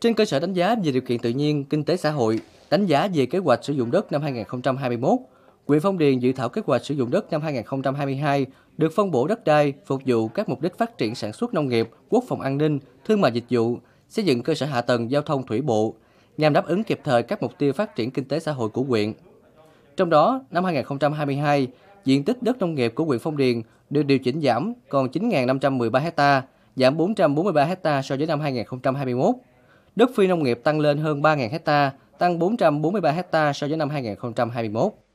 Trên cơ sở đánh giá về điều kiện tự nhiên, kinh tế xã hội, đánh giá về kế hoạch sử dụng đất năm 2021, huyện Phong Điền dự thảo kế hoạch sử dụng đất năm 2022 được phân bổ đất đai phục vụ các mục đích phát triển sản xuất nông nghiệp, quốc phòng an ninh, thương mại dịch vụ, xây dựng cơ sở hạ tầng giao thông thủy bộ nhằm đáp ứng kịp thời các mục tiêu phát triển kinh tế xã hội của huyện. Trong đó, năm 2022, diện tích đất nông nghiệp của huyện Phong Điền được điều chỉnh giảm còn 9.513 ha, giảm 443 ha so với năm 2021. Đất phi nông nghiệp tăng lên hơn 3.000 hecta, tăng 443 hecta so với năm 2021.